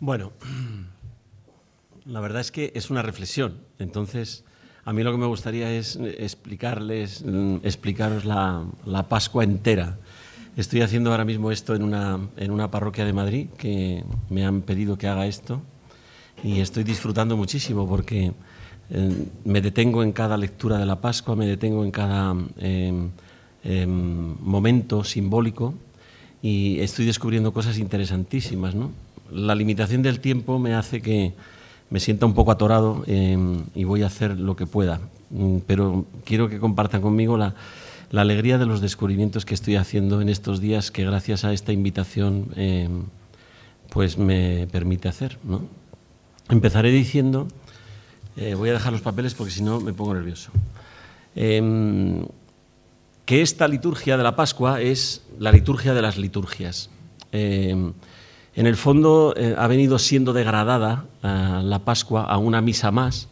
Bueno, la verdad es que es una reflexión. Entonces, a mí lo que me gustaría es eh, explicarles, mm, explicaros la, Pascua entera. Estoy haciendo ahora mismo esto en una, una parroquia de Madrid que me han pedido que haga esto y estoy disfrutando muchísimo porque eh, me detengo en cada lectura de la Pascua, me detengo en cada em, em, momento simbólico y estoy descubriendo cosas interesantísimas, ¿no? la limitación del tiempo me hace que me sienta un poco atorado em, y voy a hacer lo que pueda. Mm, pero quiero que compartan conmigo la, alegría de los descubrimientos que estoy haciendo en estos días que gracias a esta invitación em, pues me permite hacer. Empezaré diciendo, eh, voy a dejar los papeles porque si no me pongo nervioso, em, que esta liturgia de la Pascua es la liturgia de las liturgias. En el fondo eh, ha venido siendo degradada eh, la Pascua a una misa más,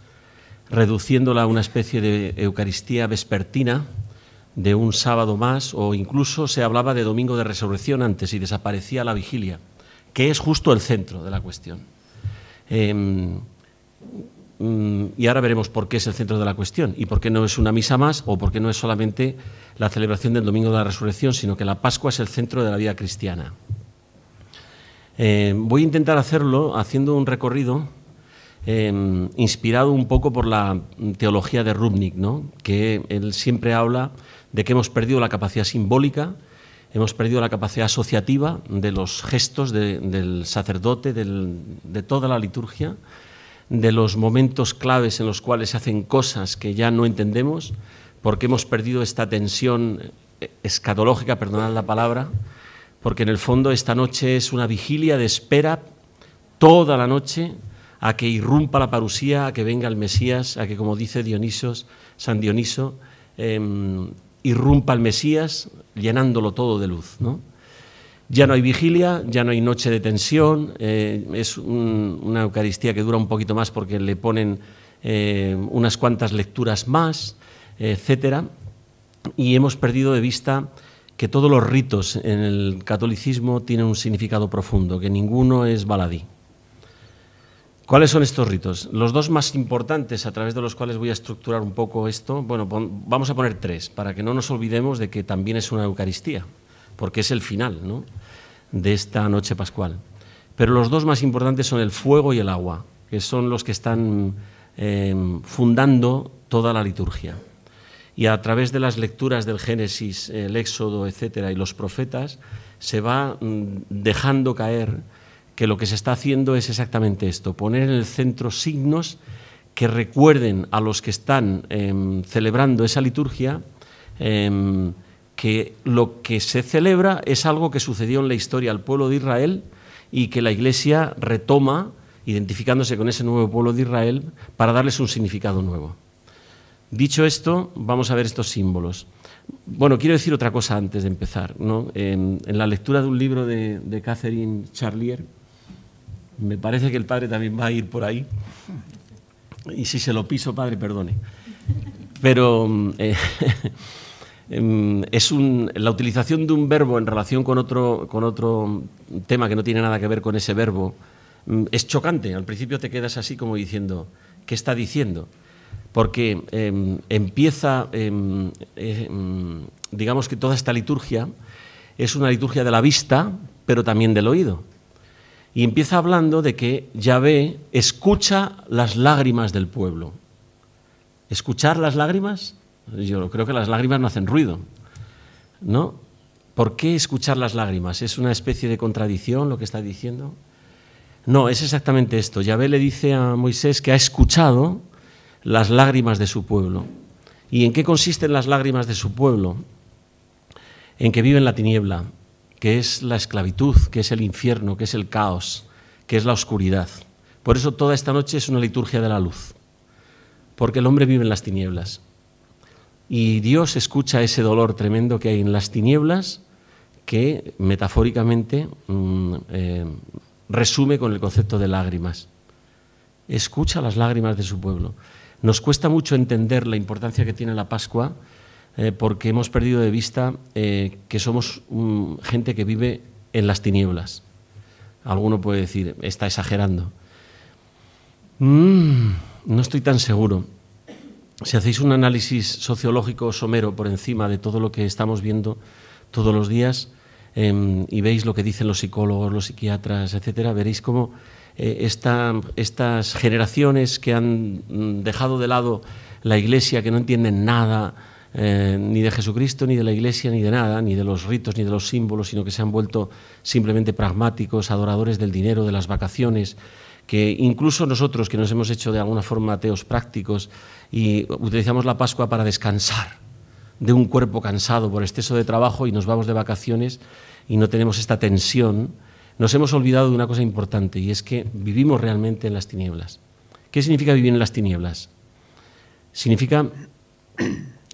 reduciéndola a una especie de Eucaristía vespertina, de un sábado más, o incluso se hablaba de Domingo de Resurrección antes y desaparecía la vigilia, que es justo el centro de la cuestión. Em, mm, y ahora veremos por qué es el centro de la cuestión y por qué no es una misa más o por qué no es solamente la celebración del Domingo de la Resurrección, sino que la Pascua es el centro de la vida cristiana. Eh, voy a intentar hacerlo haciendo un recorrido eh, inspirado un poco por la teología de Rubnik, que él siempre habla de que hemos perdido la capacidad simbólica, hemos perdido la capacidad asociativa de los gestos del sacerdote, de toda la liturgia, de los momentos claves en los cuales se hacen cosas que ya no entendemos, porque hemos perdido esta tensión eh, escatológica, perdonad la palabra, porque en el fondo esta noche es una vigilia de espera toda la noche a que irrumpa la parusía, a que venga el Mesías, a que, como dice Dionisos, San Dioniso, em, irrumpa el Mesías llenándolo todo de luz. ¿no? Ya no hay vigilia, ya no hay noche de tensión, eh, es una Eucaristía que dura un poquito más porque le ponen eh, unas cuantas lecturas más, etcétera, y hemos perdido de vista que todos los ritos en el catolicismo tienen un significado profundo, que ninguno es baladí. ¿Cuáles son estos ritos? Los dos más importantes a través de los cuales voy a estructurar un poco esto, bueno, vamos a poner tres, para que no nos olvidemos de que también es una Eucaristía, porque es el final de esta noche pascual. Pero los dos más importantes son el fuego y el agua, que son los que están eh, fundando toda la liturgia y a través de las lecturas del Génesis, el Éxodo, etcétera, y los profetas, se va mm, dejando caer que lo que se está haciendo es exactamente esto, poner en el centro signos que recuerden a los que están em, celebrando esa liturgia em, que lo que se celebra es algo que sucedió en la historia al pueblo de Israel y que la Iglesia retoma identificándose con ese nuevo pueblo de Israel para darles un significado nuevo. Dicho esto, vamos a ver estos símbolos. Bueno, quiero decir otra cosa antes de empezar. En, la lectura de un libro de, Catherine Charlier, me parece que el padre también va a ir por ahí. Y si se lo piso, padre, perdone. Pero eh, em, es la utilización de un verbo en relación con otro tema que no tiene nada que ver con ese verbo mm, es chocante. Al principio te quedas así como diciendo, ¿qué está diciendo? porque em, empieza, em, eh, em, digamos que toda esta liturgia es una liturgia de la vista, pero también del oído. Y empieza hablando de que Yahvé escucha las lágrimas del pueblo. ¿Escuchar las lágrimas? Yo creo que las lágrimas no hacen ruido, ¿no? ¿Por qué escuchar las lágrimas? ¿Es una especie de contradicción lo que está diciendo? No, es exactamente esto. Yahvé le dice a Moisés que ha escuchado las lágrimas de su pueblo. ¿Y en qué consisten las lágrimas de su pueblo? En que vive en la tiniebla, que es la esclavitud, que es el infierno, que es el caos, que es la oscuridad. Por eso toda esta noche es una liturgia de la luz, porque el hombre vive en las tinieblas. Y Dios escucha ese dolor tremendo que hay en las tinieblas, que metafóricamente mm, eh, resume con el concepto de lágrimas. Escucha las lágrimas de su pueblo. Nos cuesta mucho entender la importancia que tiene la Pascua eh, porque hemos perdido de vista eh, que somos gente que vive en las tinieblas. Alguno puede decir, está exagerando. Mm, no estoy tan seguro. Si hacéis un análisis sociológico somero por encima de todo lo que estamos viendo todos los días em, y veis lo que dicen los psicólogos, los psiquiatras, etc., veréis cómo eh, estas generaciones que han mm, dejado de lado la iglesia, que no entienden nada eh, ni de Jesucristo, ni de la iglesia, ni de nada, ni de los ritos, ni de los símbolos, sino que se han vuelto simplemente pragmáticos, adoradores del dinero, de las vacaciones que incluso nosotros que nos hemos hecho de alguna forma ateos prácticos y utilizamos la Pascua para descansar de un cuerpo cansado por exceso de trabajo y nos vamos de vacaciones y no tenemos esta tensión nos hemos olvidado de una cosa importante y es que vivimos realmente en las tinieblas. ¿Qué significa vivir en las tinieblas? Significa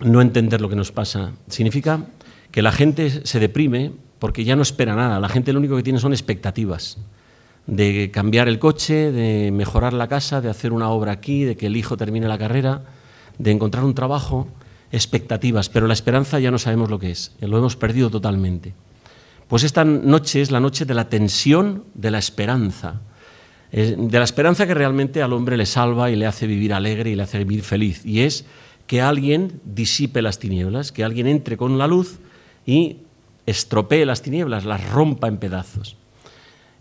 no entender lo que nos pasa. Significa que la gente se deprime porque ya no espera nada. La gente lo único que tiene son expectativas de cambiar el coche, de mejorar la casa, de hacer una obra aquí, de que el hijo termine la carrera, de encontrar un trabajo, expectativas, pero la esperanza ya no sabemos lo que es, lo hemos perdido totalmente. Pues esta noche es la noche de la tensión de la esperanza, eh, de la esperanza que realmente al hombre le salva y le hace vivir alegre y le hace vivir feliz, y es que alguien disipe las tinieblas, que alguien entre con la luz y estropee las tinieblas, las rompa en pedazos.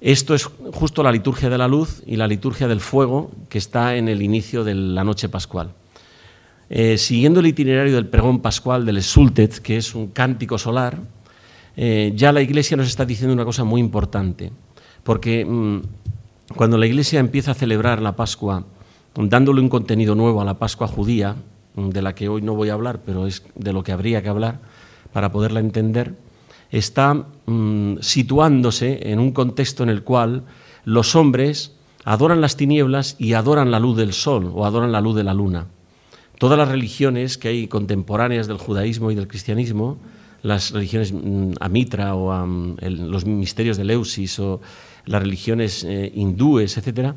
Esto es justo la liturgia de la luz y la liturgia del fuego que está en el inicio de la noche pascual. Eh, siguiendo el itinerario del pregón pascual del Exultet, que es un cántico solar, eh, ya la Iglesia nos está diciendo una cosa muy importante, porque mm, cuando la Iglesia empieza a celebrar la Pascua, dándole un contenido nuevo a la Pascua judía, mm, de la que hoy no voy a hablar, pero es de lo que habría que hablar para poderla entender, está mm, situándose en un contexto en el cual los hombres adoran las tinieblas y adoran la luz del sol o adoran la luz de la luna. Todas las religiones que hay contemporáneas del judaísmo y del cristianismo las religiones mm, a Mitra o mm, los misterios de Leusis o las religiones eh, hindúes, etcétera,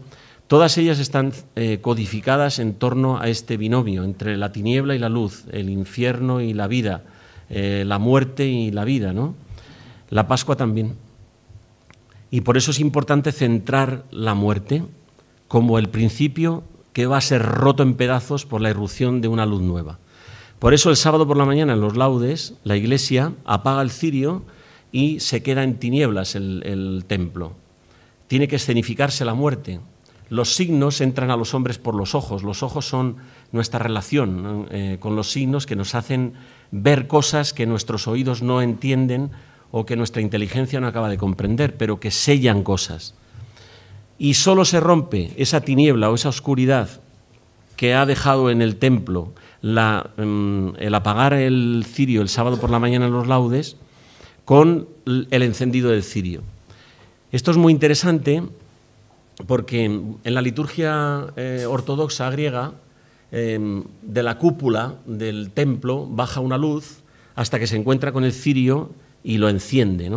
todas ellas están eh, codificadas en torno a este binomio entre la tiniebla y la luz, el infierno y la vida, eh, la muerte y la vida, ¿no? La Pascua también. Y por eso es importante centrar la muerte como el principio que va a ser roto en pedazos por la irrupción de una luz nueva. Por eso el sábado por la mañana en los laudes la iglesia apaga el cirio y se queda en tinieblas el, templo. Tiene que escenificarse la muerte. Los signos entran a los hombres por los ojos. Los ojos son nuestra relación eh, con los signos que nos hacen ver cosas que nuestros oídos no entienden o que nuestra inteligencia no acaba de comprender, pero que sellan cosas. Y solo se rompe esa tiniebla o esa oscuridad que ha dejado en el templo Em, el apagar el cirio el sábado por la mañana en los laudes con el encendido del cirio. Esto es muy interesante porque en la liturgia eh, ortodoxa griega, em, de la cúpula del templo baja una luz hasta que se encuentra con el cirio y lo enciende.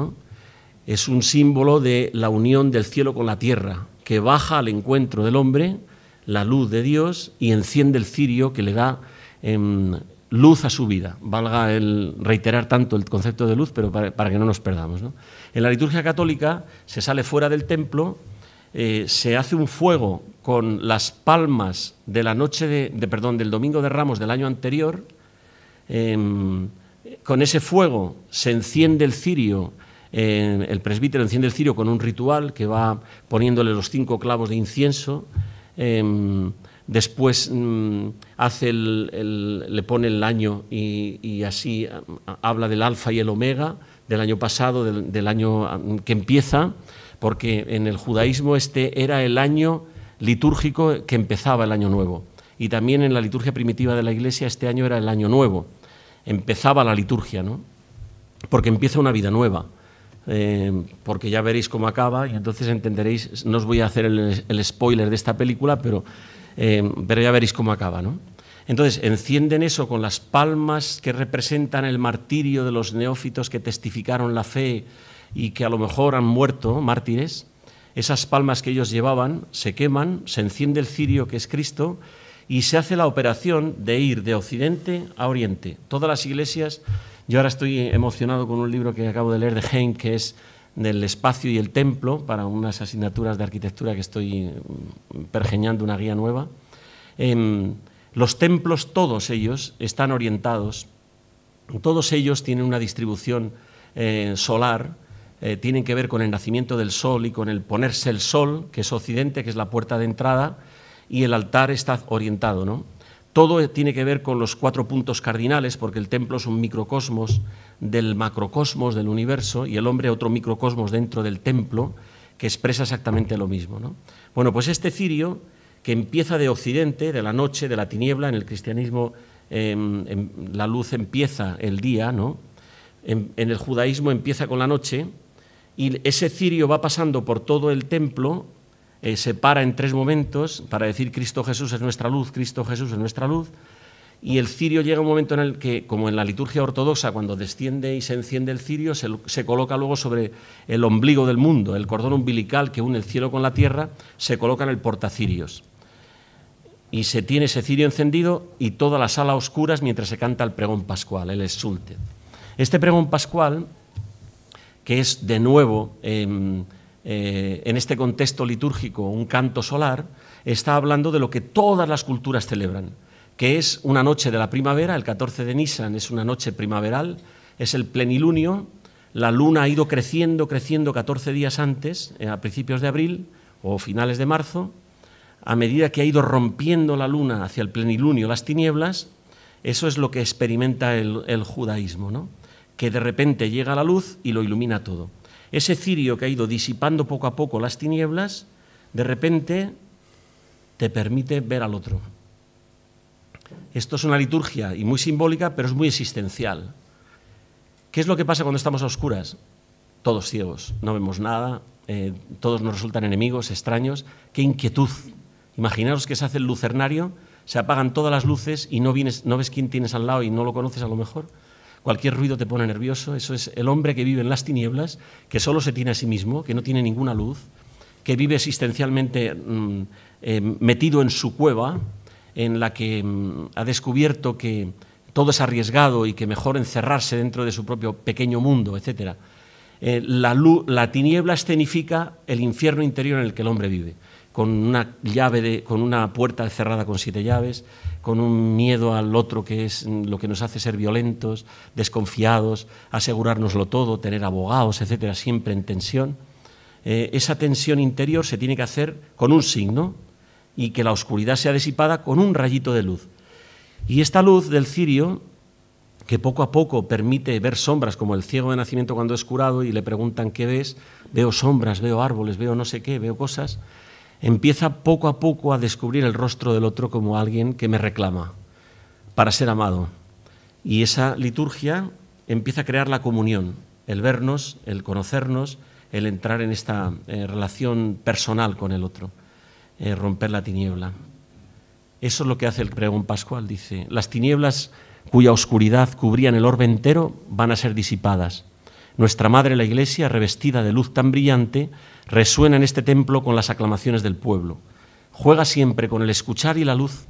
Es un símbolo de la unión del cielo con la tierra, que baja al encuentro del hombre la luz de Dios y enciende el cirio que le da Em, luz a su vida. Valga el reiterar tanto el concepto de luz, pero para, que no nos perdamos. En la liturgia católica se sale fuera del templo, eh, se hace un fuego con las palmas de la noche de, perdón, del domingo de Ramos del año anterior. Em, con ese fuego se enciende el cirio em, el presbítero enciende el cirio con un ritual que va poniéndole los cinco clavos de incienso después mm, hace le pone el año y, así mm, habla del alfa y el omega, del año pasado, del, año mm, que empieza, porque en el judaísmo este era el año litúrgico que empezaba el año nuevo. Y también en la liturgia primitiva de la Iglesia este año era el año nuevo. Empezaba la liturgia, ¿no? Porque empieza una vida nueva. Eh, porque ya veréis cómo acaba y entonces entenderéis, no os voy a hacer el, el spoiler de esta película, pero eh, pero ya veréis cómo acaba, ¿no? Entonces, encienden eso con las palmas que representan el martirio de los neófitos que testificaron la fe y que a lo mejor han muerto mártires. Esas palmas que ellos llevaban se queman, se enciende el cirio que es Cristo y se hace la operación de ir de occidente a oriente. Todas las iglesias, yo ahora estoy emocionado con un libro que acabo de leer de Heim que es del espacio y el templo para unas asignaturas de arquitectura que estoy mm, pergeñando una guía nueva. Em, los templos, todos ellos, están orientados, todos ellos tienen una distribución eh, solar, eh, tienen que ver con el nacimiento del sol y con el ponerse el sol, que es occidente, que es la puerta de entrada, y el altar está orientado. ¿no? Todo tiene que ver con los cuatro puntos cardinales, porque el templo es un microcosmos del macrocosmos del universo y el hombre otro microcosmos dentro del templo que expresa exactamente lo mismo. ¿no? Bueno, pues este cirio que empieza de occidente, de la noche, de la tiniebla, en el cristianismo em, em, la luz empieza el día, ¿no? En, em, en el judaísmo empieza con la noche, y ese cirio va pasando por todo el templo eh, se para en tres momentos para decir Cristo Jesús es nuestra luz, Cristo Jesús es nuestra luz. Y el cirio llega un momento en el que, como en la liturgia ortodoxa, cuando desciende y se enciende el cirio, se, coloca luego sobre el ombligo del mundo, el cordón umbilical que une el cielo con la tierra, se coloca en el portacirios. Y se tiene ese cirio encendido y toda la sala a oscuras mientras se canta el pregón pascual, el exulte. Este pregón pascual, que es de nuevo... Em, eh, en este contexto litúrgico, un canto solar, está hablando de lo que todas las culturas celebran, que es una noche de la primavera, el 14 de Nisan es una noche primaveral, es el plenilunio, la luna ha ido creciendo, creciendo 14 días antes, eh, a principios de abril o finales de marzo, a medida que ha ido rompiendo la luna hacia el plenilunio las tinieblas, eso es lo que experimenta el, judaísmo, que de repente llega la luz y lo ilumina todo ese cirio que ha ido disipando poco a poco las tinieblas, de repente te permite ver al otro. Esto es una liturgia y muy simbólica, pero es muy existencial. ¿Qué es lo que pasa cuando estamos a oscuras? Todos ciegos, no vemos nada, eh, todos nos resultan enemigos, extraños. ¡Qué inquietud! Imaginaros que se hace el lucernario, se apagan todas las luces y no, vienes, no ves quién tienes al lado y no lo conoces a lo mejor cualquier ruido te pone nervioso, eso es el hombre que vive en las tinieblas, que solo se tiene a sí mismo, que no tiene ninguna luz, que vive existencialmente mm, eh, metido en su cueva, en la que mm, ha descubierto que todo es arriesgado y que mejor encerrarse dentro de su propio pequeño mundo, etc. Eh, la tiniebla escenifica el infierno interior en el que el hombre vive con una llave de, con una puerta cerrada con siete llaves, con un miedo al otro que es lo que nos hace ser violentos, desconfiados, asegurárnoslo todo, tener abogados, etcétera, siempre en tensión. Eh, esa tensión interior se tiene que hacer con un signo y que la oscuridad sea disipada con un rayito de luz. Y esta luz del cirio, que poco a poco permite ver sombras, como el ciego de nacimiento cuando es curado y le preguntan qué ves, veo sombras, veo árboles, veo no sé qué, veo cosas, empieza poco a poco a descubrir el rostro del otro como alguien que me reclama para ser amado. Y esa liturgia empieza a crear la comunión, el vernos, el conocernos, el entrar en esta eh, relación personal con el otro, eh, romper la tiniebla. Eso es lo que hace el pregón pascual, dice. Las tinieblas cuya oscuridad cubrían el orbe entero van a ser disipadas nuestra Madre la Iglesia, revestida de luz tan brillante, resuena en este templo con las aclamaciones del pueblo. Juega siempre con el escuchar y la luz.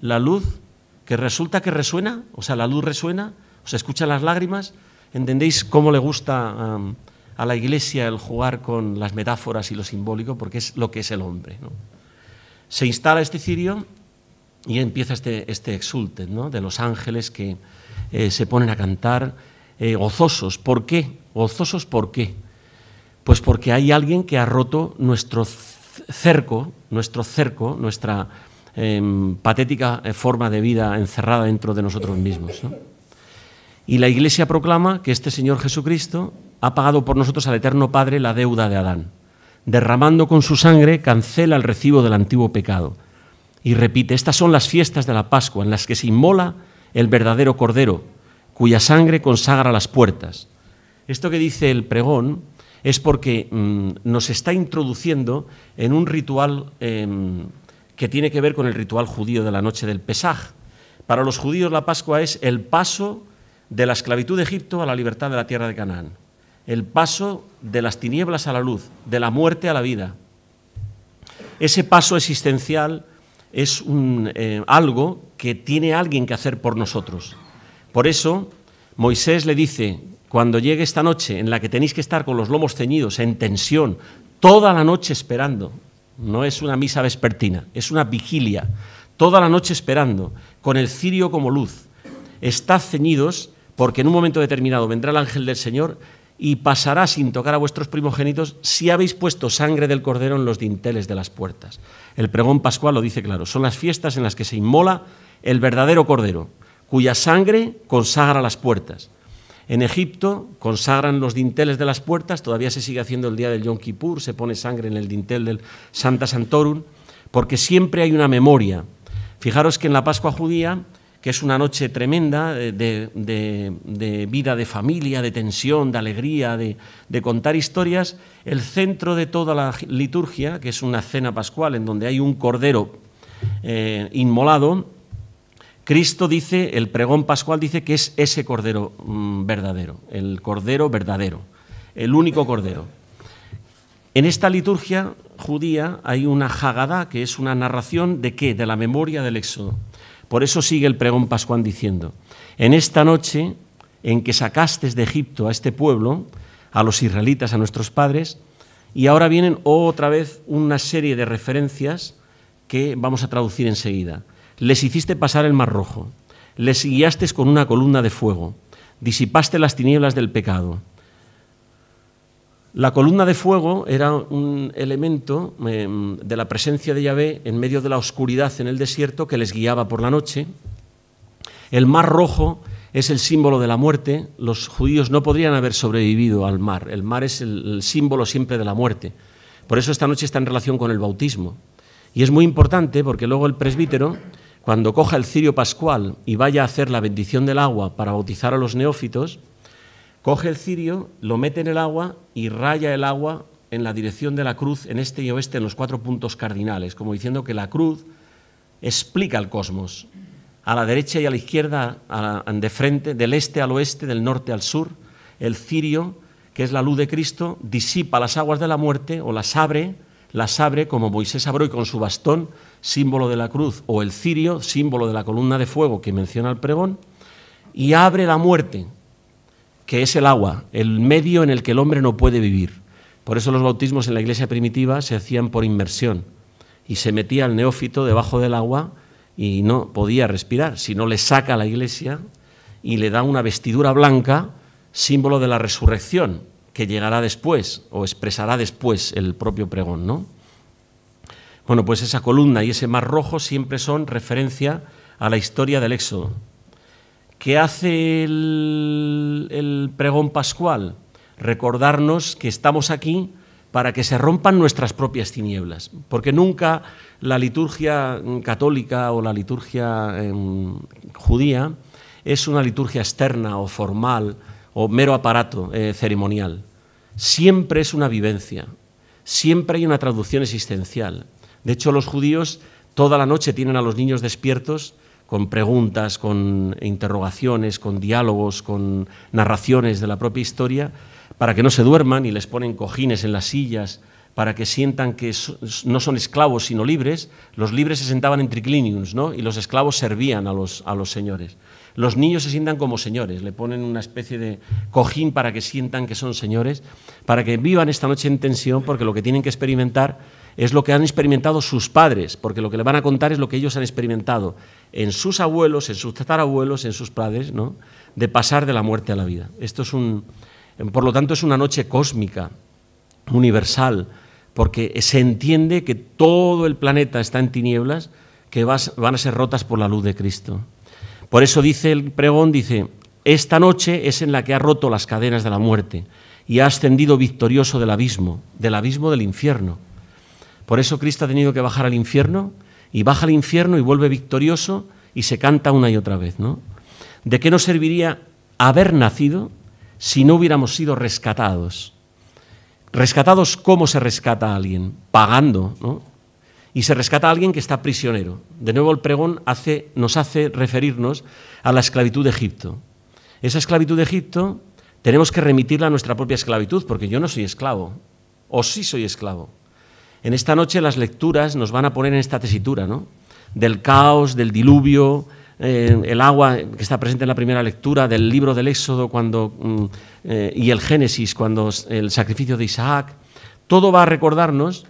La luz que resulta que resuena, o sea, la luz resuena, se escuchan las lágrimas. ¿Entendéis cómo le gusta a la Iglesia el jugar con las metáforas y lo simbólico? Porque es lo que es el hombre. Se instala este cirio y empieza este, este exulten ¿no? de los ángeles que eh, se ponen a cantar eh, gozosos. ¿Por qué? ¿Gozosos por qué? Pues porque hay alguien que ha roto nuestro cerco, nuestro cerco, nuestra em, patética eh, forma de vida encerrada dentro de nosotros mismos. Y la Iglesia proclama que este Señor Jesucristo ha pagado por nosotros al Eterno Padre la deuda de Adán. Derramando con su sangre, cancela el recibo del antiguo pecado. Y repite, estas son las fiestas de la Pascua en las que se inmola el verdadero Cordero, cuya sangre consagra las puertas esto que dice el pregón es porque mm, nos está introduciendo en un ritual em, que tiene que ver con el ritual judío de la noche del Pesaj. Para los judíos la Pascua es el paso de la esclavitud de Egipto a la libertad de la tierra de Canaán, el paso de las tinieblas a la luz, de la muerte a la vida. Ese paso existencial es em, algo que tiene alguien que hacer por nosotros. Por eso Moisés le dice, cuando llegue esta noche en la que tenéis que estar con los lomos ceñidos, en tensión, toda la noche esperando, no es una misa vespertina, es una vigilia, toda la noche esperando, con el cirio como luz, estad ceñidos porque en un momento determinado vendrá el ángel del Señor y pasará sin tocar a vuestros primogénitos si habéis puesto sangre del cordero en los dinteles de las puertas. El pregón pascual lo dice claro, son las fiestas en las que se inmola el verdadero cordero, cuya sangre consagra las puertas. En Egipto consagran los dinteles de las puertas, todavía se sigue haciendo el día del Yom Kippur, se pone sangre en el dintel del Santa Santorum, porque siempre hay una memoria. Fijaros que en la Pascua judía, que es una noche tremenda de, vida de familia, de tensión, de alegría, de, contar historias, el centro de toda la liturgia, que es una cena pascual en donde hay un cordero eh, inmolado, Cristo dice, el pregón pascual dice que es ese cordero mm, verdadero, el cordero verdadero, el único cordero. En esta liturgia judía hay una jagada que es una narración de qué? De la memoria del Éxodo. Por eso sigue el pregón pascual diciendo, en esta noche en que sacaste de Egipto a este pueblo, a los israelitas, a nuestros padres, y ahora vienen otra vez una serie de referencias que vamos a traducir enseguida. Les hiciste pasar el mar rojo, les guiaste con una columna de fuego, disipaste las tinieblas del pecado. La columna de fuego era un elemento em, de la presencia de Yahvé en medio de la oscuridad en el desierto que les guiaba por la noche. El mar rojo es el símbolo de la muerte. Los judíos no podrían haber sobrevivido al mar. El mar es el símbolo siempre de la muerte. Por eso esta noche está en relación con el bautismo. Y es muy importante porque luego el presbítero cuando coja el cirio pascual y vaya a hacer la bendición del agua para bautizar a los neófitos, coge el cirio, lo mete en el agua y raya el agua en la dirección de la cruz en este y oeste en los cuatro puntos cardinales, como diciendo que la cruz explica el cosmos. A la derecha y a la izquierda, de frente, del este al oeste, del norte al sur, el cirio, que es la luz de Cristo, disipa las aguas de la muerte o las abre, las abre como Moisés abrió y con su bastón símbolo de la cruz, o el cirio, símbolo de la columna de fuego que menciona el pregón, y abre la muerte, que es el agua, el medio en el que el hombre no puede vivir. Por eso los bautismos en la iglesia primitiva se hacían por inmersión y se metía el neófito debajo del agua y no podía respirar, si no le saca a la iglesia y le da una vestidura blanca, símbolo de la resurrección, que llegará después o expresará después el propio pregón, ¿no? Bueno, pues esa columna y ese mar rojo siempre son referencia a la historia del Éxodo. ¿Qué hace el, pregón pascual? Recordarnos que estamos aquí para que se rompan nuestras propias tinieblas, porque nunca la liturgia católica o la liturgia em, judía es una liturgia externa o formal o mero aparato eh, ceremonial. Siempre es una vivencia, siempre hay una traducción existencial, de hecho, los judíos toda la noche tienen a los niños despiertos con preguntas, con interrogaciones, con diálogos, con narraciones de la propia historia, para que no se duerman y les ponen cojines en las sillas, para que sientan que no son esclavos sino libres. Los libres se sentaban en tricliniums ¿no? y los esclavos servían a los, a los señores. Los niños se sientan como señores, le ponen una especie de cojín para que sientan que son señores, para que vivan esta noche en tensión, porque lo que tienen que experimentar es lo que han experimentado sus padres, porque lo que le van a contar es lo que ellos han experimentado en sus abuelos, en sus tatarabuelos, en sus padres, ¿no? de pasar de la muerte a la vida. Esto es un, por lo tanto, es una noche cósmica, universal, porque se entiende que todo el planeta está en tinieblas que van a ser rotas por la luz de Cristo. Por eso dice el pregón, dice, esta noche es en la que ha roto las cadenas de la muerte y ha ascendido victorioso del abismo, del abismo del infierno por eso Cristo ha tenido que bajar al infierno y baja al infierno y vuelve victorioso y se canta una y otra vez, ¿no? ¿De qué nos serviría haber nacido si no hubiéramos sido rescatados? Rescatados, ¿cómo se rescata a alguien? Pagando, ¿no? Y se rescata a alguien que está prisionero. De nuevo el pregón hace, nos hace referirnos a la esclavitud de Egipto. Esa esclavitud de Egipto tenemos que remitirla a nuestra propia esclavitud, porque yo no soy esclavo, o sí soy esclavo. En esta noche las lecturas nos van a poner en esta tesitura, ¿no? Del caos, del diluvio, eh, el agua que está presente en la primera lectura, del libro del Éxodo cuando, mm, eh, y el Génesis, cuando el sacrificio de Isaac. Todo va a recordarnos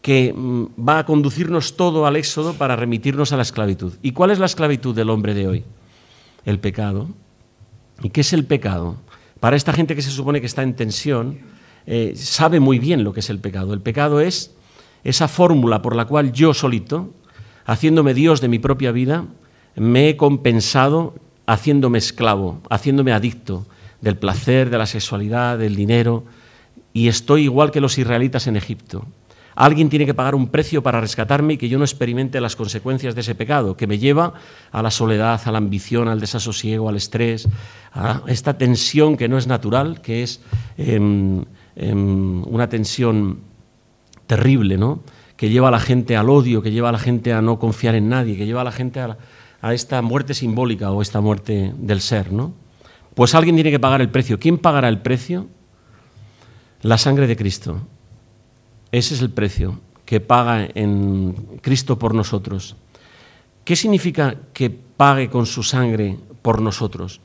que mm, va a conducirnos todo al Éxodo para remitirnos a la esclavitud. ¿Y cuál es la esclavitud del hombre de hoy? El pecado. ¿Y qué es el pecado? Para esta gente que se supone que está en tensión, eh, sabe muy bien lo que es el pecado. El pecado es esa fórmula por la cual yo solito, haciéndome Dios de mi propia vida, me he compensado haciéndome esclavo, haciéndome adicto del placer, de la sexualidad, del dinero, y estoy igual que los israelitas en Egipto. Alguien tiene que pagar un precio para rescatarme y que yo no experimente las consecuencias de ese pecado, que me lleva a la soledad, a la ambición, al desasosiego, al estrés, a esta tensión que no es natural, que es em, em, una tensión terrible, ¿no? que lleva a la gente al odio, que lleva a la gente a no confiar en nadie, que lleva a la gente a, a esta muerte simbólica o esta muerte del ser. ¿no? Pues alguien tiene que pagar el precio. ¿Quién pagará el precio? La sangre de Cristo. Ese es el precio que paga en Cristo por nosotros. ¿Qué significa que pague con su sangre por nosotros?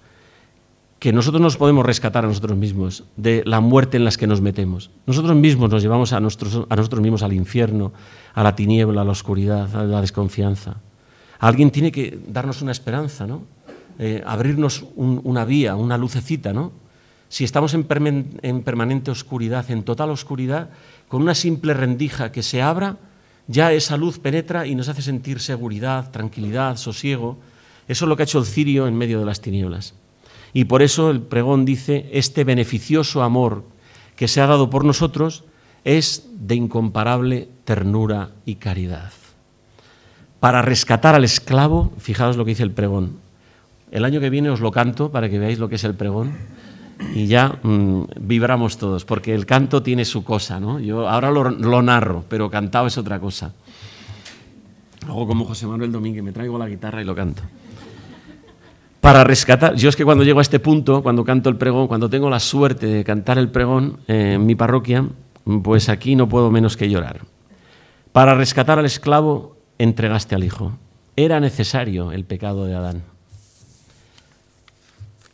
que nosotros nos podemos rescatar a nosotros mismos de la muerte en las que nos metemos. Nosotros mismos nos llevamos a, nosotros mismos al infierno, a la tiniebla, a la oscuridad, a la desconfianza. Alguien tiene que darnos una esperanza, ¿no? Eh, abrirnos una vía, una lucecita, ¿no? Si estamos en, en permanente oscuridad, en total oscuridad, con una simple rendija que se abra, ya esa luz penetra y nos hace sentir seguridad, tranquilidad, sosiego. Eso es lo que ha hecho el cirio en medio de las tinieblas. Y por eso el pregón dice, este beneficioso amor que se ha dado por nosotros es de incomparable ternura y caridad. Para rescatar al esclavo, fijaos lo que dice el pregón. El año que viene os lo canto para que veáis lo que es el pregón y ya mm, vibramos todos, porque el canto tiene su cosa, ¿no? Yo ahora lo, narro, pero cantado es otra cosa. luego como José Manuel Domínguez, me traigo la guitarra y lo canto para rescatar. Yo es que cuando llego a este punto, cuando canto el pregón, cuando tengo la suerte de cantar el pregón eh, en mi parroquia, pues aquí no puedo menos que llorar. Para rescatar al esclavo, entregaste al hijo. Era necesario el pecado de Adán,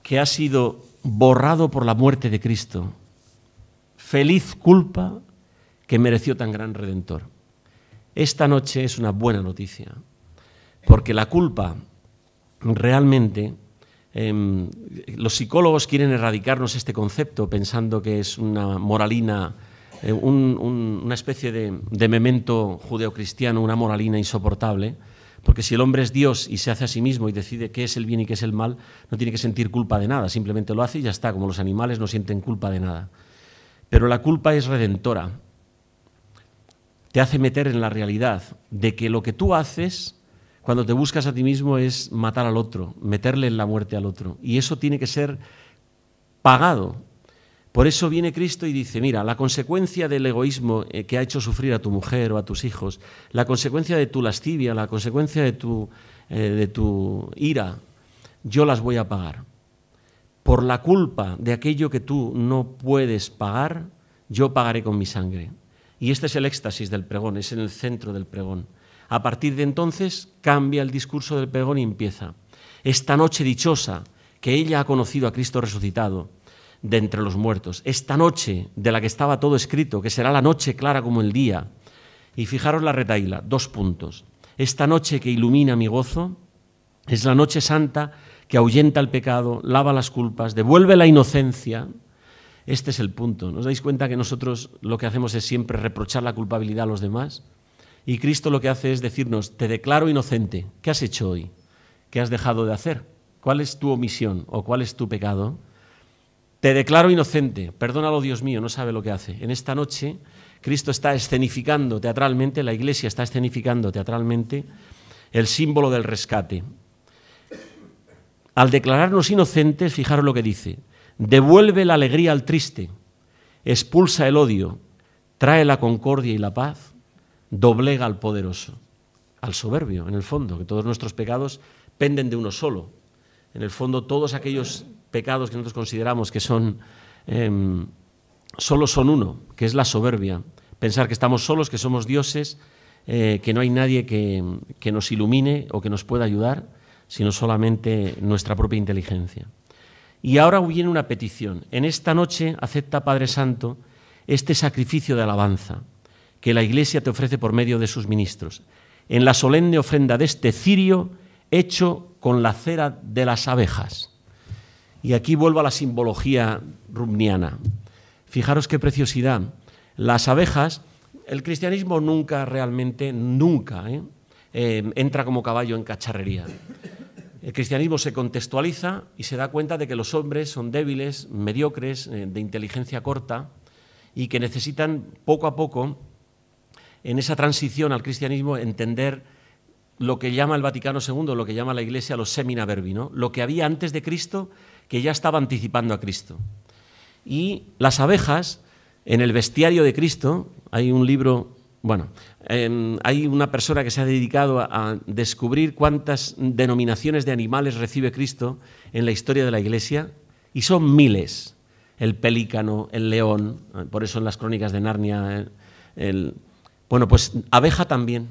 que ha sido borrado por la muerte de Cristo. Feliz culpa que mereció tan gran redentor. Esta noche es una buena noticia, porque la culpa realmente em, los psicólogos quieren erradicarnos este concepto pensando que es una moralina, eh, una especie de, de memento judeocristiano, una moralina insoportable. Porque si el hombre es Dios y se hace a sí mismo y decide qué es el bien y qué es el mal, no tiene que sentir culpa de nada, simplemente lo hace y ya está, como los animales no sienten culpa de nada. Pero la culpa es redentora. Te hace meter en la realidad de que lo que tú haces cuando te buscas a ti mismo es matar al otro, meterle en la muerte al otro. Y eso tiene que ser pagado. Por eso viene Cristo y dice, mira, la consecuencia del egoísmo eh, que ha hecho sufrir a tu mujer o a tus hijos, la consecuencia de tu lascivia, la consecuencia de tu, eh, de tu ira, yo las voy a pagar. Por la culpa de aquello que tú no puedes pagar, yo pagaré con mi sangre. Y este es el éxtasis del pregón, es en el centro del pregón. A partir de entonces cambia el discurso del pregón y empieza. Esta noche dichosa que ella ha conocido a Cristo resucitado de entre los muertos. Esta noche de la que estaba todo escrito, que será la noche clara como el día. Y fijaros la retaíla, dos puntos. Esta noche que ilumina mi gozo es la noche santa que ahuyenta el pecado, lava las culpas, devuelve la inocencia. Este es el punto. ¿Nos dais cuenta que nosotros lo que hacemos es siempre reprochar la culpabilidad a los demás? Y Cristo lo que hace es decirnos, te declaro inocente, ¿qué has hecho hoy? ¿Qué has dejado de hacer? ¿Cuál es tu omisión o cuál es tu pecado? Te declaro inocente, perdónalo Dios mío, no sabe lo que hace. En esta noche Cristo está escenificando teatralmente, la iglesia está escenificando teatralmente el símbolo del rescate. Al declararnos inocentes, fijaros lo que dice, devuelve la alegría al triste, expulsa el odio, trae la concordia y la paz, doblega al poderoso, al soberbio, en el fondo, que todos nuestros pecados penden de uno solo. En el fondo, todos aquellos pecados que nosotros consideramos que son em, solo son uno, que es la soberbia. Pensar que estamos solos, que somos dioses, eh, que no hay nadie que, que nos ilumine o que nos pueda ayudar, sino solamente nuestra propia inteligencia. Y ahora viene una petición. En esta noche acepta, Padre Santo, este sacrificio de alabanza que la Iglesia te ofrece por medio de sus ministros, en la solemne ofrenda de este cirio hecho con la cera de las abejas. Y aquí vuelvo a la simbología rumniana. Fijaros qué preciosidad. Las abejas, el cristianismo nunca realmente, nunca, ¿eh? Eh, entra como caballo en cacharrería. El cristianismo se contextualiza y se da cuenta de que los hombres son débiles, mediocres, eh, de inteligencia corta y que necesitan poco a poco en esa transición al cristianismo, entender lo que llama el Vaticano II, lo que llama la Iglesia los semina verbi, lo que había antes de Cristo que ya estaba anticipando a Cristo. Y las abejas, en el bestiario de Cristo, hay un libro, bueno, em, hay una persona que se ha dedicado a, descubrir cuántas denominaciones de animales recibe Cristo en la historia de la Iglesia, y son miles. El pelícano, el león, por eso en las crónicas de Narnia, el bueno, pues abeja también.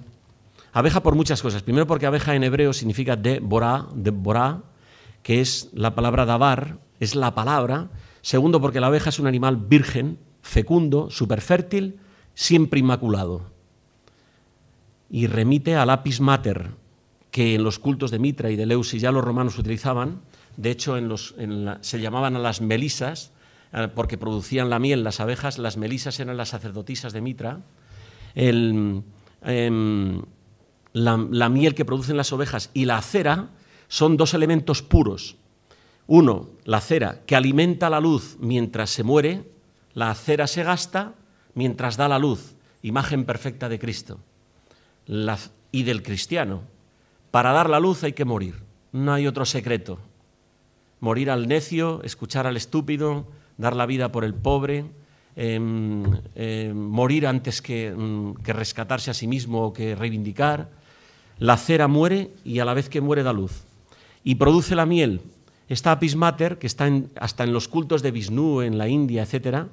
Abeja por muchas cosas. Primero porque abeja en hebreo significa de borá, que es la palabra davar, es la palabra. Segundo porque la abeja es un animal virgen, fecundo, superfértil, siempre inmaculado. Y remite al apis mater, que en los cultos de Mitra y de Leusis ya los romanos utilizaban. De hecho, se llamaban a las melisas, eh, porque producían la miel las abejas. Las melisas eran las sacerdotisas de Mitra Em, la, miel que producen las ovejas y la cera son dos elementos puros. Uno, la cera, que alimenta la luz mientras se muere, la cera se gasta mientras da la luz, imagen perfecta de Cristo y del cristiano. Para dar la luz hay que morir, no hay otro secreto. Morir al necio, escuchar al estúpido, dar la vida por el pobre, Em, em, morir antes mm, que, rescatarse a sí mismo o que reivindicar. La cera muere y a la vez que muere da luz. Y produce la miel. Esta apismater que está hasta en los cultos de Vishnu, en la India, etc.,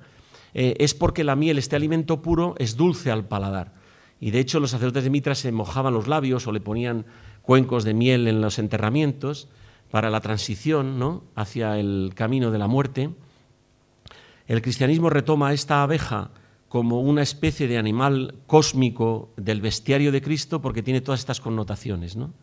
eh, es porque la miel, este alimento puro, es dulce al paladar. Y de hecho los sacerdotes de Mitra se mojaban los labios o le ponían cuencos de miel en los enterramientos para la transición ¿no? hacia el camino de la muerte. El cristianismo retoma esta abeja como una especie de animal cósmico del bestiario de Cristo porque tiene todas estas connotaciones. ¿no?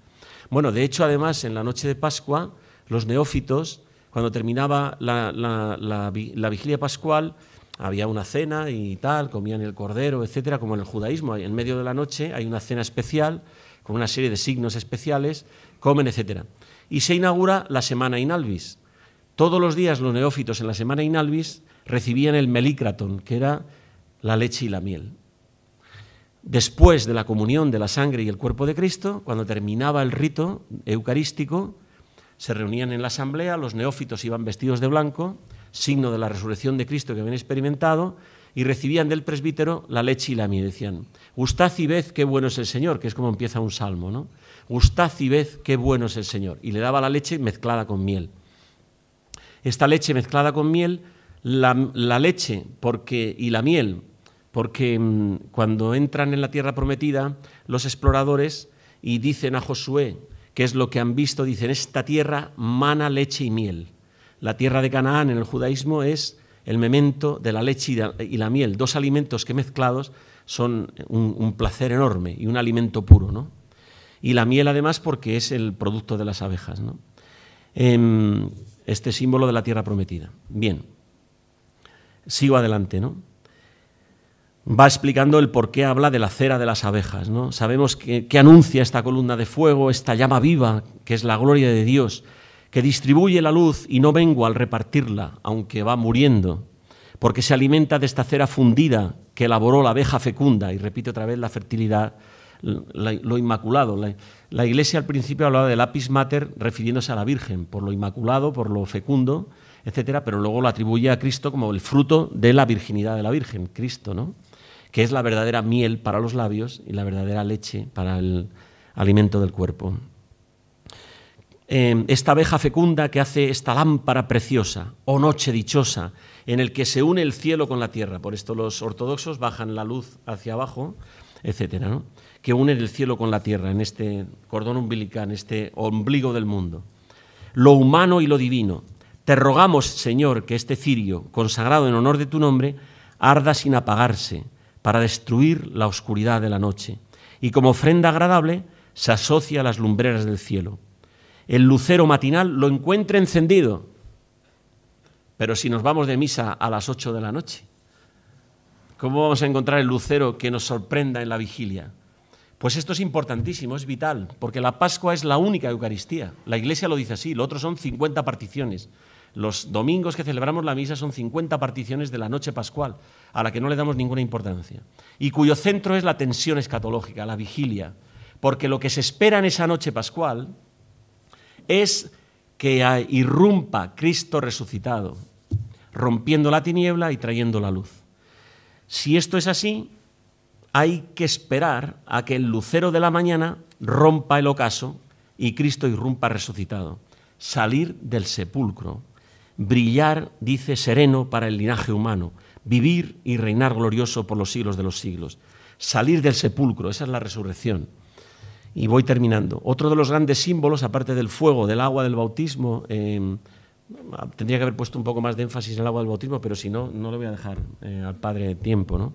Bueno, de hecho, además, en la noche de Pascua, los neófitos, cuando terminaba la, vigilia pascual, había una cena y tal, comían el cordero, etcétera, como en el judaísmo, en medio de la noche hay una cena especial con una serie de signos especiales, comen, etcétera. Y se inaugura la semana Inalvis, todos los días los neófitos en la semana Inalvis recibían el melícraton, que era la leche y la miel. Después de la comunión de la sangre y el cuerpo de Cristo, cuando terminaba el rito eucarístico, se reunían en la asamblea, los neófitos iban vestidos de blanco, signo de la resurrección de Cristo que habían experimentado, y recibían del presbítero la leche y la miel. Decían, gustad y ved qué bueno es el Señor, que es como empieza un salmo, ¿no? Gustad y ved qué bueno es el Señor. Y le daba la leche mezclada con miel esta leche mezclada con miel, la, leche porque, y la miel, porque mm, cuando entran en la tierra prometida los exploradores y dicen a Josué, que es lo que han visto, dicen, esta tierra mana leche y miel. La tierra de Canaán en el judaísmo es el memento de la leche y la, miel, dos alimentos que mezclados son un, placer enorme y un alimento puro. ¿no? Y la miel además porque es el producto de las abejas. ¿no? Em, este símbolo de la tierra prometida. Bien, sigo adelante, ¿no? Va explicando el por qué habla de la cera de las abejas, ¿no? Sabemos que, anuncia esta columna de fuego, esta llama viva, que es la gloria de Dios, que distribuye la luz y no vengo al repartirla, aunque va muriendo, porque se alimenta de esta cera fundida que elaboró la abeja fecunda, y repite otra vez la fertilidad lo inmaculado. La, Iglesia al principio hablaba de lapis mater refiriéndose a la Virgen, por lo inmaculado, por lo fecundo, etcétera, pero luego lo atribuye a Cristo como el fruto de la virginidad de la Virgen, Cristo, ¿no? que es la verdadera miel para los labios y la verdadera leche para el alimento del cuerpo. Em, esta abeja fecunda que hace esta lámpara preciosa, o noche dichosa, en el que se une el cielo con la tierra. Por esto los ortodoxos bajan la luz hacia abajo, etcétera, ¿no? que une el cielo con la tierra, en este cordón umbilical, en este ombligo del mundo. Lo humano y lo divino. Te rogamos, Señor, que este cirio, consagrado en honor de tu nombre, arda sin apagarse, para destruir la oscuridad de la noche, y como ofrenda agradable se asocia a las lumbreras del cielo. El lucero matinal lo encuentre encendido, pero si nos vamos de misa a las ocho de la noche, ¿cómo vamos a encontrar el lucero que nos sorprenda en la vigilia? Pues esto es importantísimo, es vital, porque la Pascua es la única Eucaristía. La Iglesia lo dice así, lo otro son 50 particiones. Los domingos que celebramos la misa son 50 particiones de la noche pascual, a la que no le damos ninguna importancia, y cuyo centro es la tensión escatológica, la vigilia, porque lo que se espera en esa noche pascual es que irrumpa Cristo resucitado, rompiendo la tiniebla y trayendo la luz. Si esto es así, hay que esperar a que el lucero de la mañana rompa el ocaso y Cristo irrumpa resucitado. Salir del sepulcro, brillar, dice, sereno para el linaje humano, vivir y reinar glorioso por los siglos de los siglos. Salir del sepulcro, esa es la resurrección. Y voy terminando. Otro de los grandes símbolos, aparte del fuego, del agua, del bautismo, em, tendría que haber puesto un poco más de énfasis en el agua del bautismo, pero si no, no lo voy a dejar eh, al Padre tiempo, ¿no?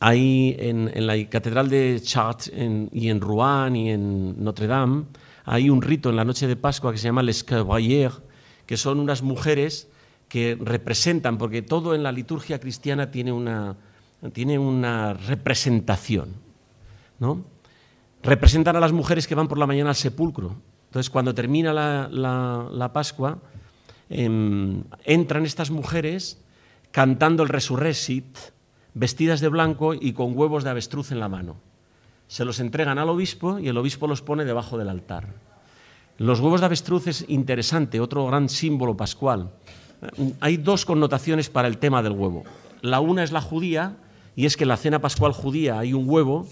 Hay en, la catedral de Chartres y en Rouen y en Notre Dame, hay un rito en la noche de Pascua que se llama Les Cavaliers, que son unas mujeres que representan, porque todo en la liturgia cristiana tiene una, representación. Representan a las mujeres que van por la mañana al sepulcro. Entonces, cuando termina la, Pascua, em, entran estas mujeres cantando el Resurrecit, vestidas de blanco y con huevos de avestruz en la mano. Se los entregan al obispo y el obispo los pone debajo del altar. Los huevos de avestruz es interesante, otro gran símbolo pascual. Eh, hay dos connotaciones para el tema del huevo. La una es la judía, y es que en la cena pascual judía hay un huevo,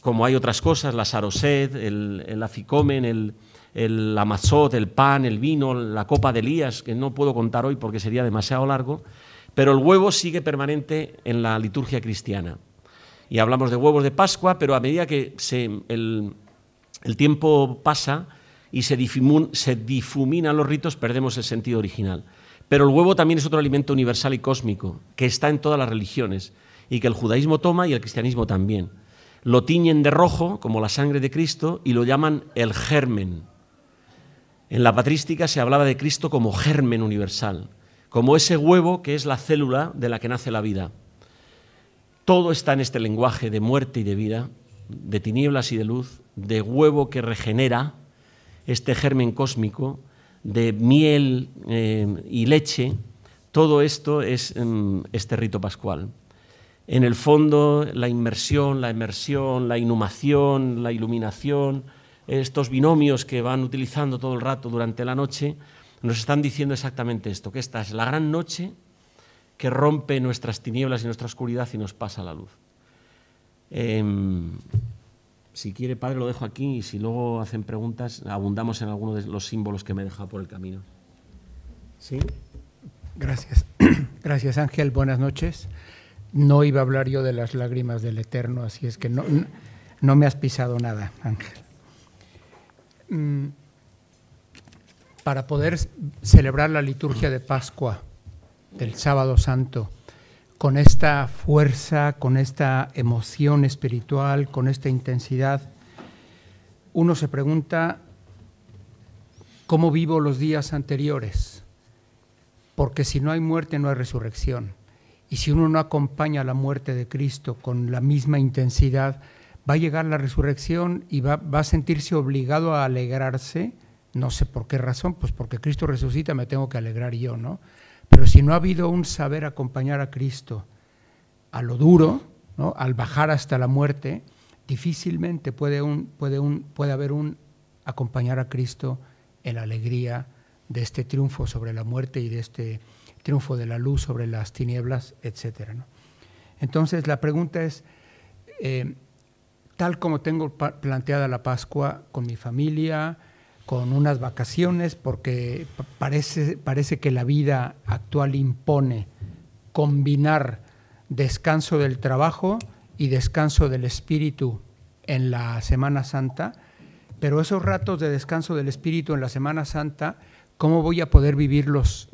como hay otras cosas, la saroset, el, el aficomen, el, el amazot, el pan, el vino, la copa de Elías, que no puedo contar hoy porque sería demasiado largo, pero el huevo sigue permanente en la liturgia cristiana. Y hablamos de huevos de Pascua, pero a medida que el, tiempo pasa y se, se difuminan los ritos, perdemos el sentido original. Pero el huevo también es otro alimento universal y cósmico, que está en todas las religiones, y que el judaísmo toma y el cristianismo también. Lo tiñen de rojo, como la sangre de Cristo, y lo llaman el germen. En la patrística se hablaba de Cristo como germen universal, como ese huevo que es la célula de la que nace la vida. Todo está en este lenguaje de muerte y de vida, de tinieblas y de luz, de huevo que regenera este germen cósmico, de miel eh, y leche. Todo esto es em, este rito pascual. En el fondo, la inmersión, la emersión, la inhumación, la iluminación, estos binomios que van utilizando todo el rato durante la noche, nos están diciendo exactamente esto, que esta es la gran noche que rompe nuestras tinieblas y nuestra oscuridad y nos pasa la luz. Em, si quiere, padre, lo dejo aquí y si luego hacen preguntas, abundamos en alguno de los símbolos que me he dejado por el camino. Sí. Gracias. Gracias, Ángel. Buenas noches. No iba a hablar yo de las lágrimas del Eterno, así es que no, no me has pisado nada, Ángel. Mm, para poder celebrar la liturgia de Pascua del sábado santo con esta fuerza, con esta emoción espiritual, con esta intensidad, uno se pregunta cómo vivo los días anteriores, porque si no hay muerte no hay resurrección. Y si uno no acompaña la muerte de Cristo con la misma intensidad, va a llegar la resurrección y va, va a sentirse obligado a alegrarse no sé por qué razón, pues porque Cristo resucita me tengo que alegrar yo, ¿no? Pero si no ha habido un saber acompañar a Cristo a lo duro, ¿no? al bajar hasta la muerte, difícilmente puede, haber un acompañar a Cristo en la alegría de este triunfo sobre la muerte y de este triunfo de la luz sobre las tinieblas, etc. ¿no? Entonces la pregunta es, eh, tal como tengo planteada la Pascua con mi familia, con unas vacaciones porque parece, parece que la vida actual impone combinar descanso del trabajo y descanso del espíritu en la Semana Santa, pero esos ratos de descanso del espíritu en la Semana Santa, ¿cómo voy a poder vivirlos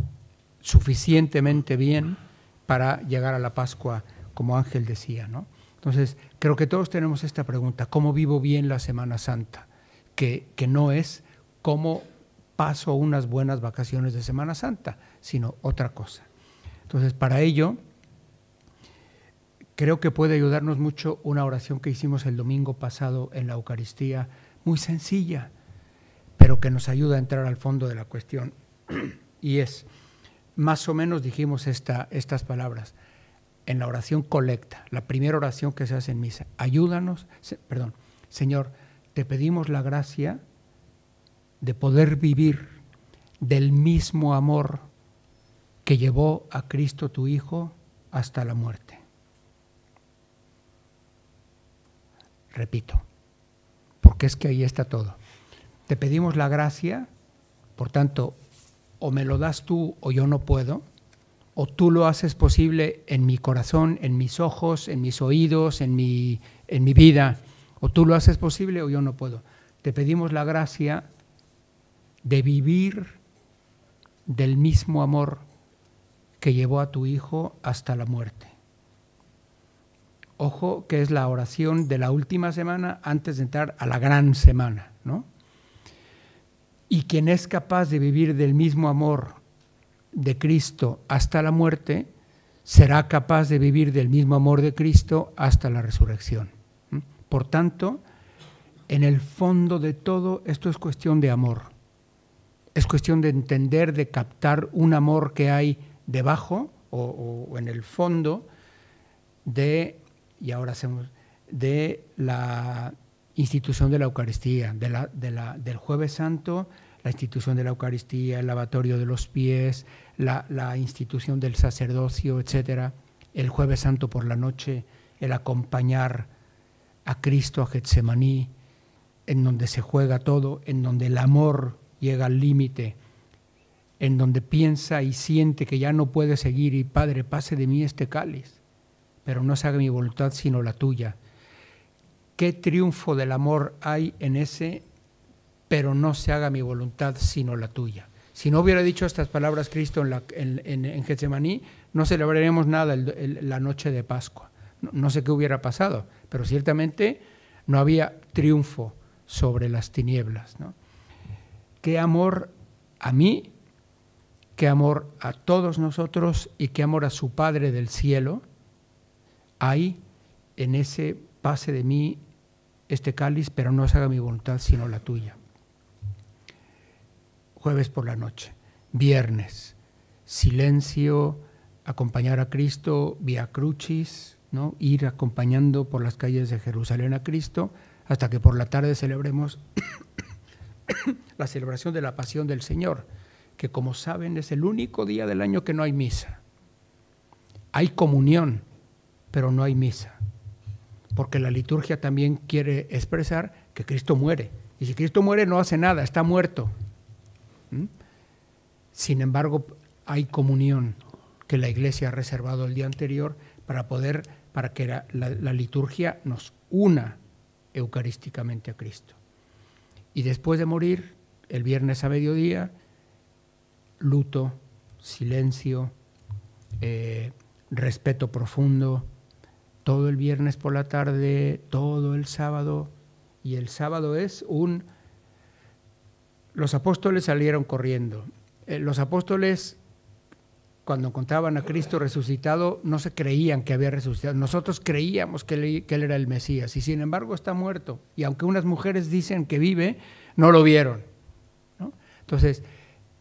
suficientemente bien para llegar a la Pascua, como Ángel decía? ¿no? Entonces, creo que todos tenemos esta pregunta, ¿cómo vivo bien la Semana Santa? Que, que no es cómo paso unas buenas vacaciones de Semana Santa, sino otra cosa. Entonces, para ello, creo que puede ayudarnos mucho una oración que hicimos el domingo pasado en la Eucaristía, muy sencilla, pero que nos ayuda a entrar al fondo de la cuestión. y es, más o menos dijimos estas palabras en la oración colecta, la primera oración que se hace en misa. Ayúdanos, perdón, Señor, te pedimos la gracia de poder vivir del mismo amor que llevó a Cristo tu Hijo hasta la muerte. Repito, porque es que ahí está todo. Te pedimos la gracia, por tanto, o me lo das tú o yo no puedo, o tú lo haces posible en mi corazón, en mis ojos, en mis oídos, en mi, en mi vida, o tú lo haces posible o yo no puedo. Te pedimos la gracia de vivir del mismo amor que llevó a tu Hijo hasta la muerte. Ojo que es la oración de la última semana antes de entrar a la gran semana, Y quien es capaz de vivir del mismo amor de Cristo hasta la muerte, será capaz de vivir del mismo amor de Cristo hasta la resurrección. Por tanto, en el fondo de todo esto es cuestión de amor es cuestión de entender, de captar un amor que hay debajo o, en el fondo de, y ahora hacemos, de la institución de la Eucaristía, del Jueves Santo, la institución de la Eucaristía, el lavatorio de los pies, la, la institución del sacerdocio, etcétera, el Jueves Santo por la noche, el acompañar a Cristo a Getsemaní, en donde se juega todo, en donde el amor llega al límite en donde piensa y siente que ya no puede seguir y Padre, pase de mí este cáliz, pero no se haga mi voluntad sino la tuya. ¿Qué triunfo del amor hay en ese, pero no se haga mi voluntad sino la tuya? Si no hubiera dicho estas palabras Cristo en, la, en, en, Getsemaní, no celebraríamos nada la noche de Pascua. No, no sé qué hubiera pasado, pero ciertamente no había triunfo sobre las tinieblas. ¿no? qué amor a mí, qué amor a todos nosotros y qué amor a su Padre del cielo hay en ese pase de mí este cáliz, pero no se haga mi voluntad sino la tuya. Jueves por la noche, viernes, silencio, acompañar a Cristo, vía crucis, ¿no? ir acompañando por las calles de Jerusalén a Cristo, hasta que por la tarde celebremos la celebración de la pasión del Señor, que como saben es el único día del año que no hay misa. Hay comunión, pero no hay misa, porque la liturgia también quiere expresar que Cristo muere. Y si Cristo muere no hace nada, está muerto. Sin embargo, hay comunión que la iglesia ha reservado el día anterior para poder, para que la liturgia nos una eucarísticamente a Cristo. Y después de morir, el viernes a mediodía, luto, silencio, eh, respeto profundo, todo el viernes por la tarde, todo el sábado, y el sábado es un... Los apóstoles salieron corriendo. Eh, los apóstoles cuando encontraban a Cristo resucitado, no se creían que había resucitado. Nosotros creíamos que, él era el Mesías y sin embargo está muerto. Y aunque unas mujeres dicen que vive, no lo vieron. Entonces,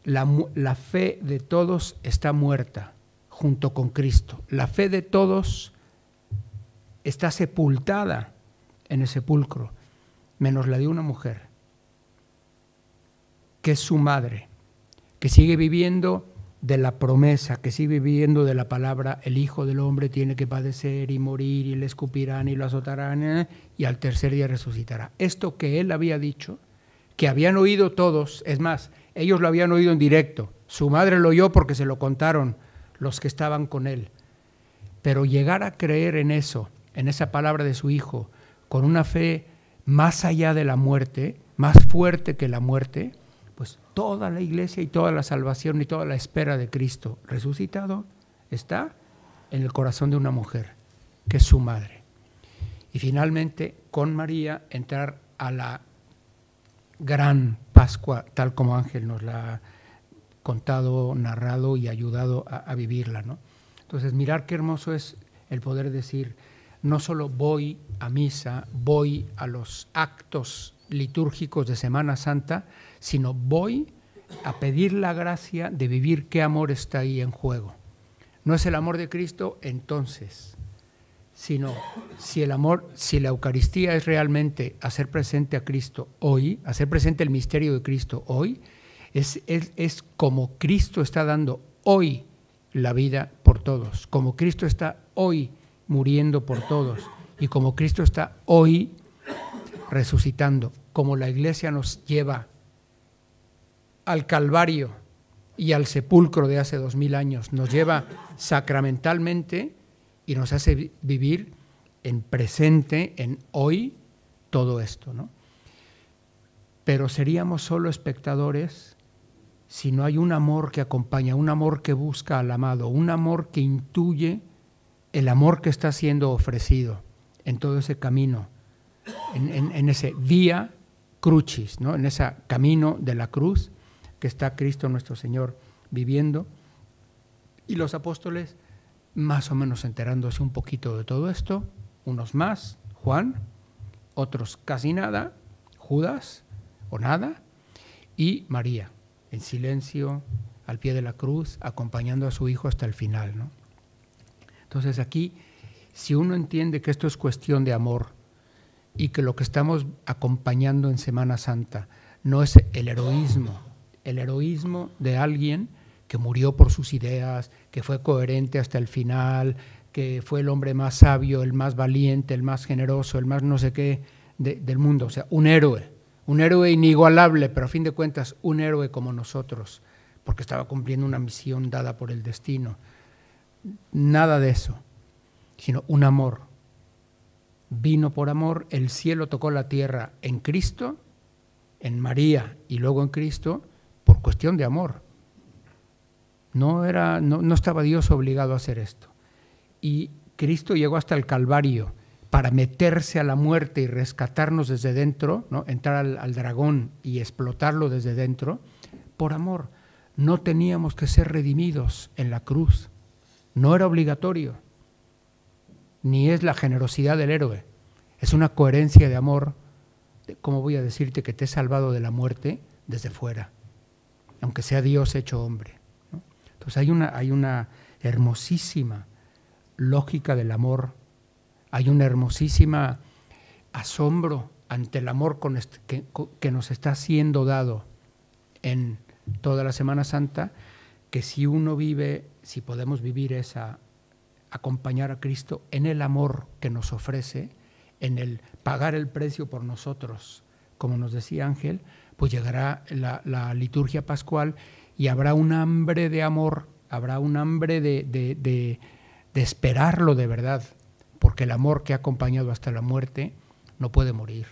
la, la fe de todos está muerta junto con Cristo. La fe de todos está sepultada en el sepulcro, menos la de una mujer, que es su madre, que sigue viviendo de la promesa que sigue viviendo de la palabra, el Hijo del Hombre tiene que padecer y morir y le escupirán y lo azotarán eh, y al tercer día resucitará. Esto que él había dicho, que habían oído todos, es más, ellos lo habían oído en directo, su madre lo oyó porque se lo contaron los que estaban con él, pero llegar a creer en eso, en esa palabra de su Hijo, con una fe más allá de la muerte, más fuerte que la muerte, toda la iglesia y toda la salvación y toda la espera de Cristo resucitado está en el corazón de una mujer, que es su madre. Y finalmente, con María, entrar a la gran Pascua, tal como Ángel nos la ha contado, narrado y ayudado a, vivirla. ¿no? Entonces, mirar qué hermoso es el poder decir, no solo voy a misa, voy a los actos litúrgicos de Semana Santa, sino voy a pedir la gracia de vivir qué amor está ahí en juego. No es el amor de Cristo entonces, sino si el amor, si la Eucaristía es realmente hacer presente a Cristo hoy, hacer presente el misterio de Cristo hoy, es, es como Cristo está dando hoy la vida por todos, como Cristo está hoy muriendo por todos y como Cristo está hoy resucitando, como la iglesia nos lleva al Calvario y al sepulcro de hace dos mil años, nos lleva sacramentalmente y nos hace vivir en presente, en hoy, todo esto. Pero seríamos solo espectadores si no hay un amor que acompaña, un amor que busca al amado, un amor que intuye el amor que está siendo ofrecido en todo ese camino, en, ese vía crucis, ¿no? en ese camino de la cruz que está Cristo nuestro Señor viviendo, y los apóstoles más o menos enterándose un poquito de todo esto, unos más, Juan, otros casi nada, Judas o nada, y María, en silencio, al pie de la cruz, acompañando a su hijo hasta el final. ¿no? Entonces aquí, si uno entiende que esto es cuestión de amor y que lo que estamos acompañando en Semana Santa no es el heroísmo, el heroísmo de alguien que murió por sus ideas, que fue coherente hasta el final, que fue el hombre más sabio, el más valiente, el más generoso, el más no sé qué del mundo. O sea, un héroe, un héroe inigualable, pero a fin de cuentas un héroe como nosotros, porque estaba cumpliendo una misión dada por el destino. Nada de eso, sino un amor. Vino por amor, el cielo tocó la tierra en Cristo, en María y luego en Cristo, por cuestión de amor. No, era, no, estaba Dios obligado a hacer esto. Y Cristo llegó hasta el Calvario para meterse a la muerte y rescatarnos desde dentro, ¿no? entrar al, dragón y explotarlo desde dentro, por amor. No teníamos que ser redimidos en la cruz. No era obligatorio. Ni es la generosidad del héroe. Es una coherencia de amor. ¿Cómo voy a decirte que te he salvado de la muerte desde fuera? aunque sea Dios hecho hombre. Entonces hay una, hay una hermosísima lógica del amor, hay una hermosísima asombro ante el amor que, que, nos está siendo dado en toda la Semana Santa, que si uno vive, si podemos vivir esa, acompañar a Cristo en el amor que nos ofrece, en el pagar el precio por nosotros, como nos decía Ángel, pues llegará la, liturgia pascual y habrá un hambre de amor, habrá un hambre de, esperarlo de verdad, porque el amor que ha acompañado hasta la muerte no puede morir,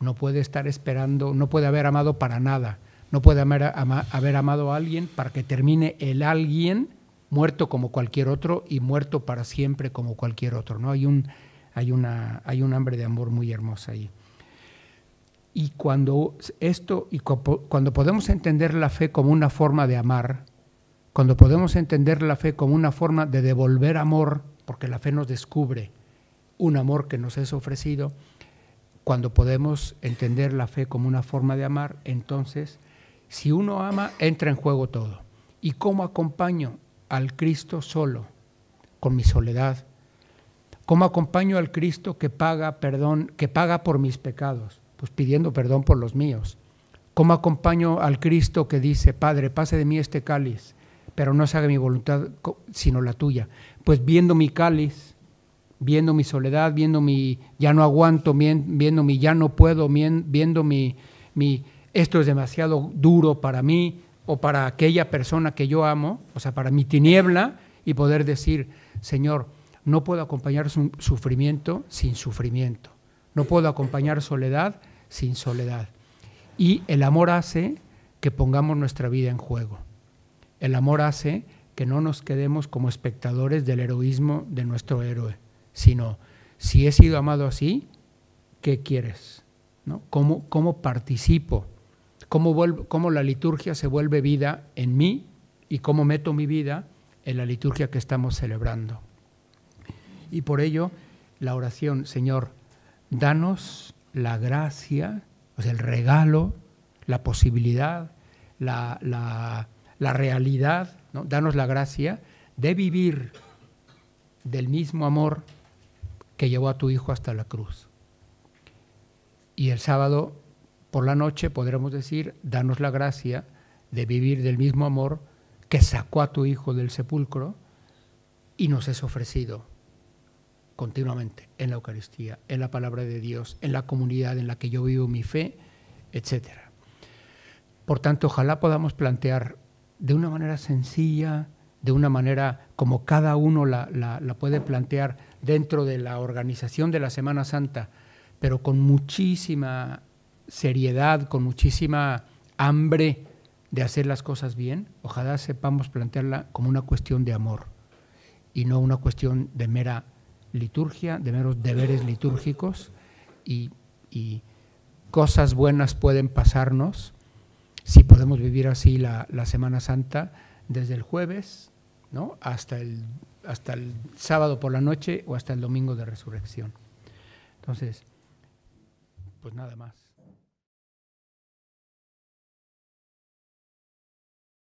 no puede estar esperando, no puede haber amado para nada, no puede haber, haber amado a alguien para que termine el alguien muerto como cualquier otro y muerto para siempre como cualquier otro. ¿no? Hay, un, hay, una, hay un hambre de amor muy hermosa ahí. Y cuando esto y cuando podemos entender la fe como una forma de amar, cuando podemos entender la fe como una forma de devolver amor, porque la fe nos descubre un amor que nos es ofrecido, cuando podemos entender la fe como una forma de amar, entonces si uno ama entra en juego todo. ¿Y cómo acompaño al Cristo solo con mi soledad? ¿Cómo acompaño al Cristo que paga perdón, que paga por mis pecados? Pues pidiendo perdón por los míos. ¿Cómo acompaño al Cristo que dice, Padre, pase de mí este cáliz, pero no se haga mi voluntad sino la tuya? Pues viendo mi cáliz, viendo mi soledad, viendo mi ya no aguanto, viendo mi ya no puedo, viendo mi, mi esto es demasiado duro para mí o para aquella persona que yo amo, o sea, para mi tiniebla, y poder decir, Señor, no puedo acompañar su sufrimiento sin sufrimiento. No puedo acompañar soledad sin soledad. Y el amor hace que pongamos nuestra vida en juego. El amor hace que no nos quedemos como espectadores del heroísmo de nuestro héroe, sino, si he sido amado así, ¿qué quieres? ¿No? ¿Cómo, ¿Cómo, participo? ¿Cómo, ¿Cómo la liturgia se vuelve vida en mí y cómo meto mi vida en la liturgia que estamos celebrando? Y por ello, la oración, Señor, danos la gracia, o sea, el regalo, la posibilidad, la, la realidad, ¿no? danos la gracia de vivir del mismo amor que llevó a tu hijo hasta la cruz. Y el sábado por la noche podremos decir, danos la gracia de vivir del mismo amor que sacó a tu hijo del sepulcro y nos es ofrecido continuamente en la Eucaristía, en la palabra de Dios, en la comunidad en la que yo vivo mi fe, etc. Por tanto, ojalá podamos plantear de una manera sencilla, de una manera como cada uno la, la puede plantear dentro de la organización de la Semana Santa, pero con muchísima seriedad, con muchísima hambre de hacer las cosas bien, ojalá sepamos plantearla como una cuestión de amor y no una cuestión de mera liturgia, de meros deberes litúrgicos y, cosas buenas pueden pasarnos si podemos vivir así la, la, Semana Santa desde el jueves ¿no? hasta, el, hasta el sábado por la noche o hasta el domingo de resurrección. Entonces, pues nada más.